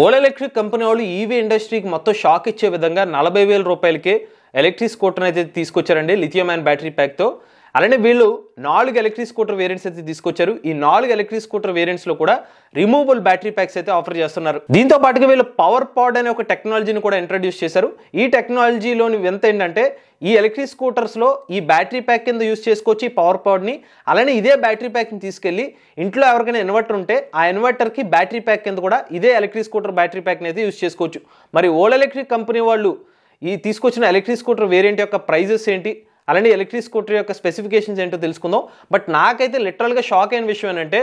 ఓల electric company వాళ్ళు EV e ఇండస్ట్రీకి మొత్తం షాక్ ఇచ్చే విధంగా నలభై వేల రూపాయలకే ఎలక్ట్రిక్ స్కూటర్ అయితే తీసుకొచ్చారండి లిథియం అండ్ బ్యాటరీ ప్యాక్తో అలానే వీళ్ళు నాలుగు ఎలక్ట్రిక్ స్కూటర్ వేరియంట్స్ అయితే తీసుకొచ్చారు ఈ నాలుగు ఎలక్ట్రిక్ స్కూటర్ లో కూడా రిమూవబుల్ బ్యాటరీ ప్యాక్స్ అయితే ఆఫర్ చేస్తున్నారు దీంతో పాటుగా వీళ్ళు పవర్ పాడ్ అనే ఒక టెక్నాలజీని కూడా ఇంట్రడ్యూస్ చేశారు ఈ టెక్నాలజీలోని వింత ఏంటంటే ఈ ఎలక్ట్రిక్ స్కూటర్స్లో ఈ బ్యాటరీ ప్యాక్ కింద యూస్ చేసుకోవచ్చు ఈ పవర్ పాడ్ని అలానే ఇదే బ్యాటరీ ప్యాక్ని తీసుకెళ్ళి ఇంట్లో ఎవరికైనా ఇన్వర్టర్ ఉంటే ఆ ఇన్వర్టర్కి బ్యాటరీ ప్యాక్ కింద కూడా ఇదే ఎలక్ట్రిక్ స్కూటర్ బ్యాటరీ ప్యాక్ని అయితే యూస్ చేసుకోవచ్చు మరి ఓల్డ్ ఎలక్ట్రిక్ కంపెనీ వాళ్ళు ఈ తీసుకొచ్చిన ఎలక్ట్రిక్ స్కూటర్ వేరియంట్ యొక్క ప్రైజెస్ ఏంటి అలానే ఎలక్ట్రిక్ స్కూటర్ యొక్క స్పెసిఫికేషన్స్ ఏంటో తెలుసుకుందాం బట్ నాకైతే లిటరల్గా షాక్ అయిన విషయం ఏంటంటే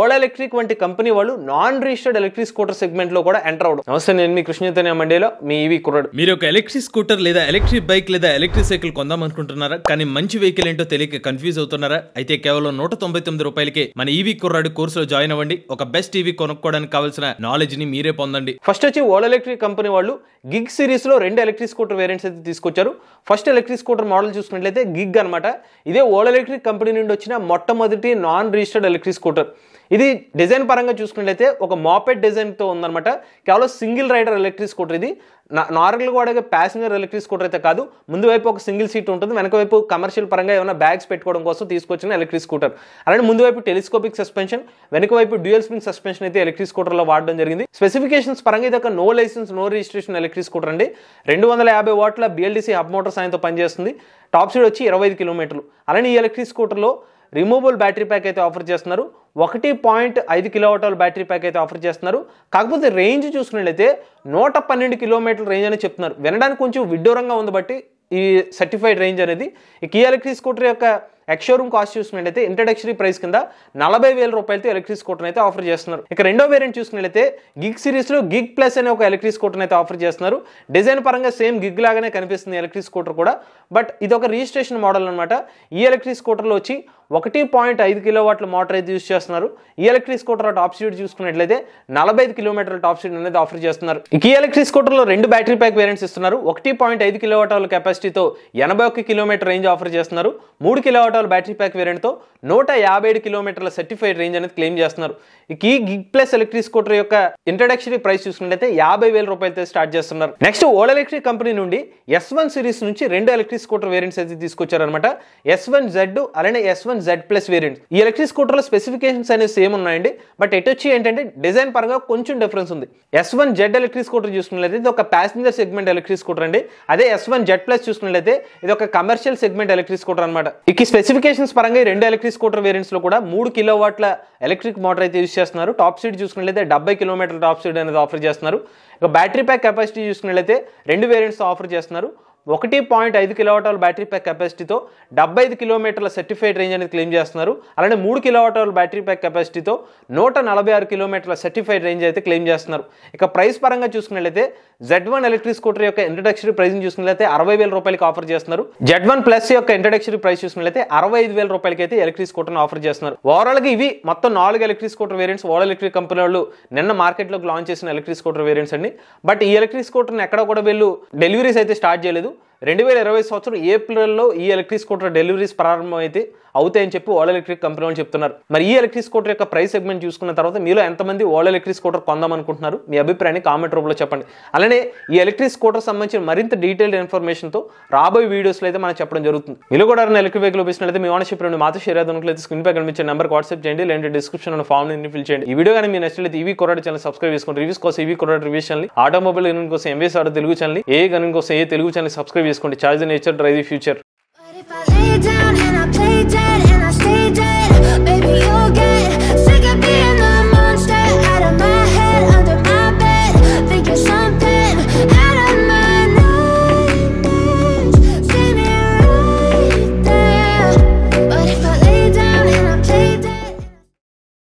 ఓలా ఎలక్ట్రిక్ వంటి కంపెనీ వాళ్ళు non registered electric scooter segment లో కూడా ఎంటర్ అవడం నమస్తే నేను మీ కృష్ణతనే మండేలో మీ ఇవి కుర్రాడు మీరు ఒక ఎలక్ట్రిక్ స్కూటర్ లేదా ఎలక్ట్రిక్ బైక్ లేదా ఎలక్ట్రిక్ సైకిల్ కొందాం అనుకుంటున్నారా కానీ మంచి వెహికల్ ఏంటో తెలియక కన్ఫ్యూజ్ అవుతున్నారా అయితే కేవలం నూట తొంభై తొమ్మిది రూపాయలకే మన ఈవీ కుర్రాడు కోర్సులో జాయిన్ అవ్వండి ఒక బెస్ట్ ఈవీ కొనుక్కోవడానికి కావాల్సిన నాలెడ్జ్ ని మీరే పొందండి ఫస్ట్ వచ్చి ఓలా ఎలక్ట్రిక్ కంపెనీ వాళ్ళు గిగ్ సిరీస్ లో రెండు ఎలక్ట్రిక్ స్కూటర్ వేరియంట్స్ అయితే తీసుకొచ్చారు ఫస్ట్ ఎలక్ట్రిక్ స్కూటర్ మోడల్ చూసుకున్నట్లయితే గిగ్ అనమాట ఇదే ఓల్ ఎలక్ట్రిక్ కంపెనీ నుండి వచ్చిన మొట్టమొదటి నాన్ రిజిస్టర్డ్ ఎలక్ట్రిక్ స్కూటర్ ఇది డిజైన్ పరంగా చూసుకున్నట్లయితే ఒక మాపెట్ డిజైన్తో ఉందన్నమాట కేవలం సింగిల్ రైడర్ ఎలక్ట్రిక్ స్కూటర్ ఇది నార్మల్గా కూడా ప్యాసింజర్ ఎలక్ట్రిక్ స్కూటర్ అయితే కాదు ముందు వైపు ఒక సింగిల్ సీట్ ఉంటుంది వెనక వైపు కమర్షియల్ పరంగా ఏమైనా బ్యాగ్స్ పెట్టుకోవడం కోసం తీసుకొచ్చిన ఎలక్ట్రిక్ స్కూటర్ అలాగే ముందు వైపు టెలిస్కోపిక్ సస్పెన్షన్ వెనక వైపు డ్యూయల్ స్ప్రింగ్ సస్పెన్షన్ అయితే ఎలక్ట్రిక్ స్కూటర్లో వాడడం జరిగింది స్పెసిఫికేషన్స్ పరంగా ఇది ఒక no licence no registration electric scooter అండి రెండు వందల యాభై వాట్ల బిఎల్డిసి హబ్ మోటార్ సాయంతో పనిచేస్తుంది టాప్ స్పీడ్ వచ్చి ఇరవై ఐదు కిలోమీటర్లు అలానే ఈ ఎలక్ట్రిక్ స్కూటర్లో రిమూవబుల్ బ్యాటరీ ప్యాక్ అయితే ఆఫర్ చేస్తున్నారు ఒకటి పాయింట్ ఐదు కిలోవాటోల బ్యాటరీ ప్యాక్ అయితే ఆఫర్ చేస్తున్నారు కాకపోతే రేంజ్ చూసుకున్నట్లయితే నూట పన్నెండు కిలోమీటర్ల రేంజ్ అని చెప్తున్నారు వినడానికి కొంచెం విడ్డూరంగా ఉంది బట్టి ఈ సర్టిఫైడ్ రేంజ్ అనేది ఈ కియా ఎలక్ట్రిక్ స్కూటర్ యొక్క ఎక్స్షోరూమ్ కాస్ట్ చూసుకున్నట్లయితే ఇంట్రడక్షరీ ప్రైస్ కింద నలభై వేల రూపాయలతో ఎలక్ట్రిక్ స్కూటర్ అయితే ఆఫర్ చేస్తున్నారు ఇక రెండో వేరియంట్ చూసుకున్నట్లయితే గిగ్ సిరీస్లో గిగ్ ప్లస్ అనే ఒక ఎలక్ట్రిక్ స్కూటర్ అయితే ఆఫర్ చేస్తున్నారు డిజైన్ పరంగా సేమ్ గిగ్ లాగానే కనిపిస్తుంది ఎలక్ట్రిక్ స్కూటర్ కూడా బట్ ఇది ఒక రిజిస్ట్రేషన్ మోడల్ అనమాట ఈ ఎలక్ట్రిక్ స్కూటర్లో వచ్చి ఒకటి పాయింట్ ఐదు కిలోవాట్ల మోటార్ అయితే యూస్ చేస్తున్నారు ఈ ఎలక్ట్రిక్ స్కూటర్ టాప్ స్పీడ్ చూసుకున్నట్లయితే నలభై ఐదు కిలోమీటర్ల టాప్ స్పీడ్ అనేది ఆఫర్ చేస్తున్నారు ఈ ఎలక్ట్రిక్ లో రెండు బ్యాటరీ ప్యాక్ వేరియంట్స్ ఇస్తున్నారు ఒకటి పాయింట్ ఐదు కిలోవాటాల కెపాసిటీతో ఎనభై ఒక్క కిలోమీటర్ రేంజ్ ఆఫర్ చేస్తున్నారు మూడు కిలోవాటాల బ్యాటరీ ప్యాక్ వేరియంట్తో నూట యాభై ఏడు కిలోమీటర్ల సర్టిఫైడ్ రేంజ్ అనేది క్లెయిమ్ చేస్తున్నారు ఇక ఈ గిగ్ ప్లస్ ఎలక్ట్రిక్ స్కూటర్ యొక్క ఇంట్రడక్షన్ ప్రైస్ చూసుకున్నట్లయితే యాభై వేల రూపాయలతో స్టార్ట్ చేస్తున్నారు నెక్స్ట్ ఓల్డ్ ఎలక్ట్రిక్ కంపెనీ నుండి ఎస్ వన్ సిరీస్ నుంచి రెండు ఎలక్ట్రిక్ స్కూటర్ వేరియంట్స్ అయితే తీసుకొచ్చారనమాట ఎస్ వన్ జెడ్ అలానే S one Z plus variants ఈ ఎలక్ట్రిక్ లో స్పెసిఫికేషన్స్ అనేవి సేమ్ ఉన్నాయండి బట్ ఎటు వచ్చి ఏంటంటే డిజైన్ పరంగా కొంచెం డిఫరెన్స్ ఉంది S one Z electric scooter చూసుకున్నట్లయితే ఇది ఒక ప్యాసింజర్ సెగ్మెంట్ ఎలక్ట్రిక్ స్కూటర్ అండి అదే ఎస్ వన్ జెడ్ ప్లస్ చూసుకున్నట్లయితే ఇది ఒక కమర్షియల్ సెగ్మెంట్ ఎలక్ట్రిక్ స్కూటర్ అనమాట ఇక స్పెసిఫికేషన్స్ పరంగా ఈ రెండు ఎలక్ట్రిక్ స్కూటర్ వేరియంట్స్ లో కూడా మూడు కిలో వాట్ల ఎలక్ట్రిక్ మోటార్ అయితే యూస్ చేస్తున్నారు టాప్ సీడ్ చూసుకున్నట్లయితే డెబ్బై కిలోమీటర్ల టాప్ సీడ్ అనేది ఆఫర్ చేస్తున్నారు ఇక బ్యాటరీ ప్యాక్ కెపాసిటీ చూసుకున్నట్లయితే రెండు వేరియంట్స్ ఆఫర్ చేస్తున్నారు ఒకటి పాయింట్ ఐదు కిలోవాటర్ బ్యాటరీ ప్యాక్ కెపాసిటీతో డెబ్బై ఐదు కిలోమీటర్ల సర్టిఫైడ్ రేంజ్ అనేది క్లెయిమ్ చేస్తున్నారు అలానే మూడు కిలోవాటర్ బ్యాటరీ ప్యాక్ కెపాసిటీతో నూట నలభై ఆరు కిలోమీటర్ల సర్టిఫైడ్ రేంజ్ అయితే క్లెయిమ్ చేస్తున్నారు ఇక ప్రైస్ పరంగా చూసుకున్నట్లయితే జెడ్ వన్ ఎలక్ట్రిక్ స్కూటర్ యొక్క ఇంట్రడక్షరీ ప్రైస్ చూసినట్లయితే అరవై వేల రూపాయలకి ఆఫర్ చేస్తున్నారు జెడ్ వన్ ప్లస్ యొక్క ఇంట్రడక్షరీ ప్రైస్ చూసినట్లయితే అరవై ఐదు వేల రూపాయలకి అయితే ఎలక్ట్రిక్ స్కూటర్ని ఆఫర్ చేస్తున్నారు ఓవరాల్గా ఇవి మొత్తం నాలుగు electric scooter variants Ola electric company వాళ్ళు నిన్న మార్కెట్లోకి లాంచ్ చేసిన ఎలక్ట్రిక్ స్కూటర్ వేరియంట్స్ అండి బట్ ఈ ఎలక్ట్రిక్ స్కూటర్ని ఎక్కడ కూడా వీళ్ళు డెలివరీస్ అయితే స్టార్ట్ చేయలేదు రెండు వేల ఇరవై సంవత్సరం ఏప్రిల్లో ఈ ఎలక్ట్రిక్ స్కూటర్ డెలివరీస్ ప్రారంభమైతే అవుతాయని చెప్పి ఓల్ ఎలక్ట్రిక్ కంపెనీ వాళ్ళు చెప్తున్నారు మరి ఈ ఎలక్ట్రిక్ స్కూటర్ యొక్క ప్రైస్ సెగ్మెంట్ చూసుకున్న తర్వాత మీలో ఎంతమంది ఓల్ ఎలక్ట్రిక్ స్కూటర్ కొందామనుకుంటున్నారు మీ అభిప్రాయాన్ని కామెంట్ రూపంలో చెప్పండి అలానే ఈ ఎలక్ట్రిక్ స్కూటర్ సంబంధించిన మరింత డీటెయిల్డ్ ఇన్ఫర్మేషన్తో రాబోయే వీడియోస్లో అయితే మనం చెప్పడం జరుగుతుంది మీరు కూడా ఎలక్ట్రిక్ వెహికల్ ఉపయోగించినట్లయితే మీ ఓనర్షిప్ రెండు మాతో షేర్ అయితే స్క్రీన్ పై కనిపించే నెంబర్ వాట్సాప్ చేయండి లేదంటే డిస్క్రిప్షన్ ఉన్న ఫామ్ ఫిల్ చేయండి ఈ వీడియో కానీ మీ నచ్చినట్లయితే ఈవీ కొరడ ఛానల్ సబ్స్క్రైబ్ చేసుకోండి రివ్యూస్ కోసం ఈవీ కొరడ రివ్యూస్ ఛానల్ ఆటోమొబైల్ కోసం ఎంబీఎస్ ఆటో తెలుగు ఛానల్ ఏ గనుక కోసం ఏ తెలుగు ఛానల్ సబ్స్క్రైబ్ చేసుకోండి charge nature drive the future